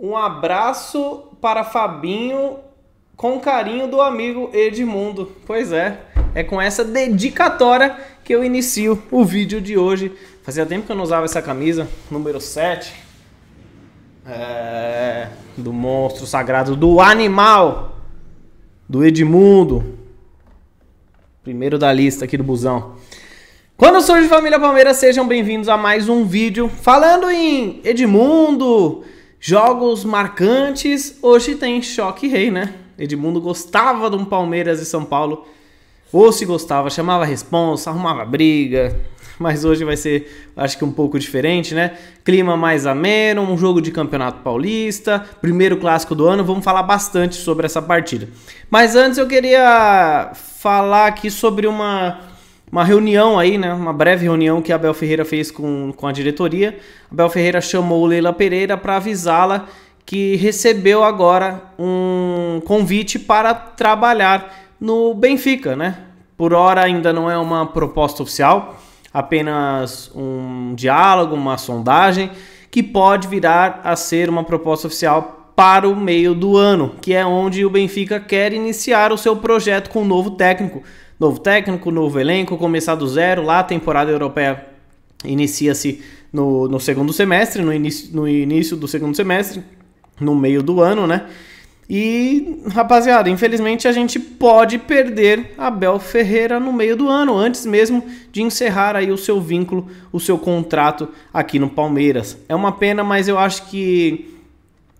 Um abraço para Fabinho com carinho do amigo Edmundo. Pois é, é com essa dedicatória que eu inicio o vídeo de hoje. Fazia tempo que eu não usava essa camisa, número 7. É, do monstro sagrado, do animal, do Edmundo. Primeiro da lista aqui do busão. Quando surge família Palmeiras, sejam bem-vindos a mais um vídeo falando em Edmundo, Jogos marcantes, hoje tem choque rei, né? Edmundo gostava de um Palmeiras e São Paulo. Ou se gostava, chamava a responsa, arrumava briga. Mas hoje vai ser, acho que um pouco diferente, né? Clima mais ameno, um jogo de campeonato paulista, primeiro clássico do ano. Vamos falar bastante sobre essa partida. Mas antes eu queria falar aqui sobre uma uma reunião aí, né, uma breve reunião que a Bel Ferreira fez com, com a diretoria. A Bel Ferreira chamou Leila Pereira para avisá-la que recebeu agora um convite para trabalhar no Benfica, né? Por hora ainda não é uma proposta oficial, apenas um diálogo, uma sondagem que pode virar a ser uma proposta oficial para o meio do ano, que é onde o Benfica quer iniciar o seu projeto com o um novo técnico novo técnico, novo elenco, começar do zero. Lá a temporada europeia inicia-se no, no, segundo semestre, no início, no início do segundo semestre, no meio do ano, né? E, rapaziada, infelizmente a gente pode perder Abel Ferreira no meio do ano, antes mesmo de encerrar aí o seu vínculo, o seu contrato aqui no Palmeiras. É uma pena, mas eu acho que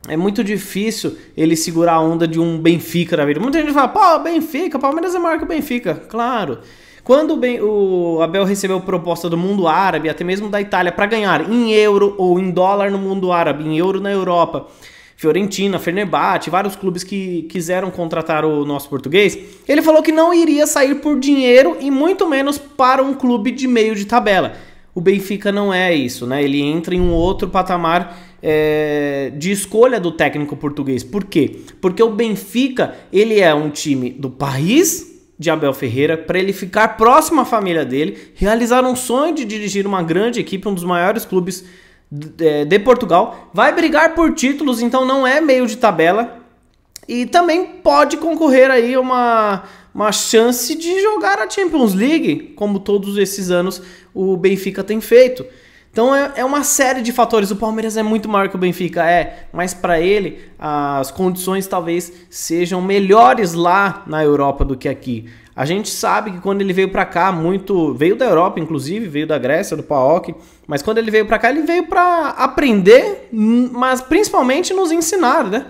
é muito difícil ele segurar a onda de um Benfica na vida. Muita gente fala, pô, Benfica, Palmeiras é maior que o Benfica. Claro. Quando o, ben, o Abel recebeu proposta do mundo árabe, até mesmo da Itália, para ganhar em euro ou em dólar no mundo árabe, em euro na Europa, Fiorentina, Fenerbahçe, vários clubes que quiseram contratar o nosso português, ele falou que não iria sair por dinheiro e muito menos para um clube de meio de tabela. O Benfica não é isso, né? Ele entra em um outro patamar é, de escolha do técnico português. Por quê? Porque o Benfica ele é um time do país de Abel Ferreira para ele ficar próximo à família dele, realizar um sonho de dirigir uma grande equipe, um dos maiores clubes de, é, de Portugal, vai brigar por títulos, então não é meio de tabela e também pode concorrer aí uma uma chance de jogar a Champions League, como todos esses anos o Benfica tem feito. Então é, é, uma série de fatores. O Palmeiras é muito maior que o Benfica, é, mas para ele as condições talvez sejam melhores lá na Europa do que aqui. A gente sabe que quando ele veio para cá, muito veio da Europa, inclusive veio da Grécia, do PAOK, mas quando ele veio para cá, ele veio para aprender, mas principalmente nos ensinar, né?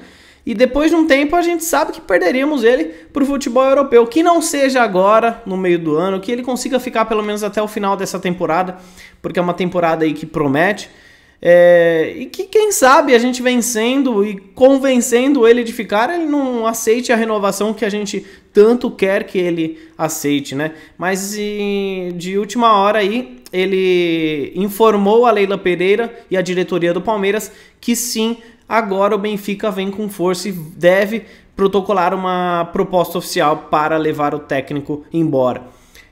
E depois de um tempo a gente sabe que perderíamos ele para o futebol europeu. Que não seja agora, no meio do ano, que ele consiga ficar pelo menos até o final dessa temporada, porque é uma temporada aí que promete. É, e que quem sabe a gente vencendo e convencendo ele de ficar, ele não aceite a renovação que a gente tanto quer que ele aceite, né? Mas de última hora aí, ele informou a Leila Pereira e a diretoria do Palmeiras que sim, Agora o Benfica vem com força e deve protocolar uma proposta oficial para levar o técnico embora.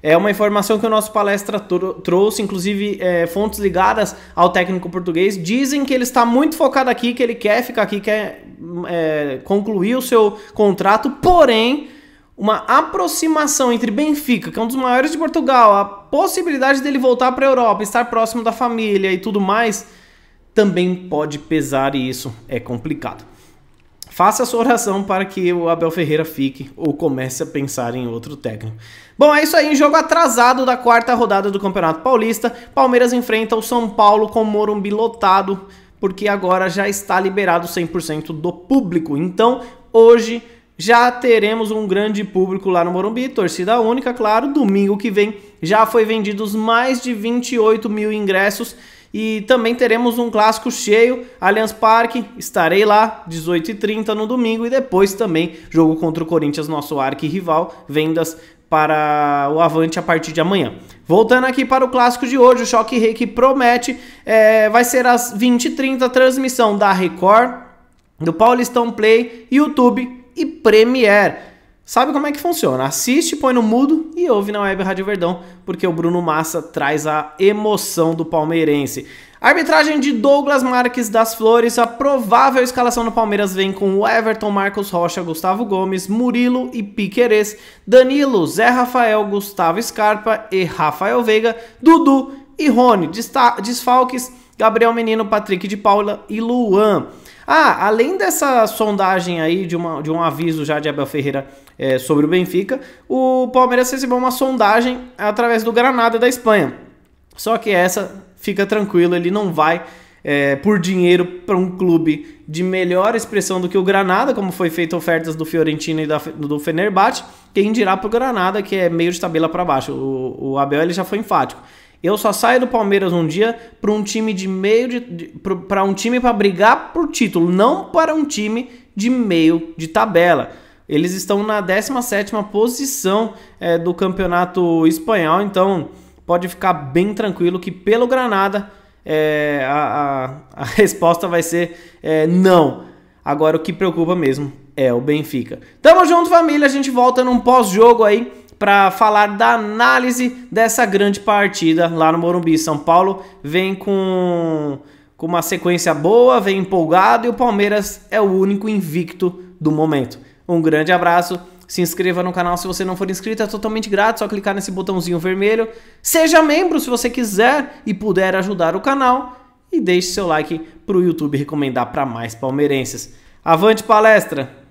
É uma informação que o nosso palestra trouxe, inclusive é, fontes ligadas ao técnico português dizem que ele está muito focado aqui, que ele quer ficar aqui, quer é, concluir o seu contrato, porém uma aproximação entre Benfica, que é um dos maiores de Portugal, a possibilidade dele voltar para a Europa, estar próximo da família e tudo mais também pode pesar e isso é complicado. Faça a sua oração para que o Abel Ferreira fique ou comece a pensar em outro técnico. Bom, é isso aí, jogo atrasado da quarta rodada do Campeonato Paulista. Palmeiras enfrenta o São Paulo com o Morumbi lotado, porque agora já está liberado 100% do público. Então, hoje já teremos um grande público lá no Morumbi, torcida única, claro. Domingo que vem já foi vendidos mais de 28 mil ingressos e também teremos um clássico cheio, Allianz Parque, estarei lá, 18h30 no domingo, e depois também jogo contra o Corinthians, nosso arqui-rival, vendas para o Avante a partir de amanhã. Voltando aqui para o clássico de hoje, o Choque Rei que promete, é, vai ser às 20h30, transmissão da Record, do Paulistão Play, YouTube e Premiere. Sabe como é que funciona? Assiste, põe no mudo e ouve na Web Rádio Verdão, porque o Bruno Massa traz a emoção do palmeirense. A arbitragem de Douglas Marques das Flores, a provável escalação do Palmeiras vem com Everton, Marcos Rocha, Gustavo Gomes, Murilo e Piquerez, Danilo, Zé Rafael, Gustavo Scarpa e Rafael Veiga, Dudu e Rony, desfalques Gabriel Menino, Patrick de Paula e Luan. Ah, além dessa sondagem aí de, uma, de um aviso já de Abel Ferreira é, sobre o Benfica, o Palmeiras recebeu uma sondagem através do Granada da Espanha. Só que essa fica tranquilo, ele não vai é, por dinheiro para um clube de melhor expressão do que o Granada, como foi feita ofertas do Fiorentino e da, do Fenerbahçe, quem dirá para o Granada, que é meio de tabela para baixo. O, o Abel ele já foi enfático. Eu só saio do Palmeiras um dia para um time de meio de, para um time para brigar por título, não para um time de meio de tabela. Eles estão na 17ª posição é, do campeonato espanhol, então pode ficar bem tranquilo que pelo Granada é, a, a, a, resposta vai ser é, não. Agora o que preocupa mesmo é o Benfica. Tamo junto, família. A gente volta num pós-jogo aí para falar da análise dessa grande partida lá no Morumbi. São Paulo vem com, com uma sequência boa, vem empolgado e o Palmeiras é o único invicto do momento. Um grande abraço. Se inscreva no canal se você não for inscrito, é totalmente grátis, só clicar nesse botãozinho vermelho. Seja membro se você quiser e puder ajudar o canal e deixe seu like para o YouTube recomendar para mais palmeirenses. Avante palestra!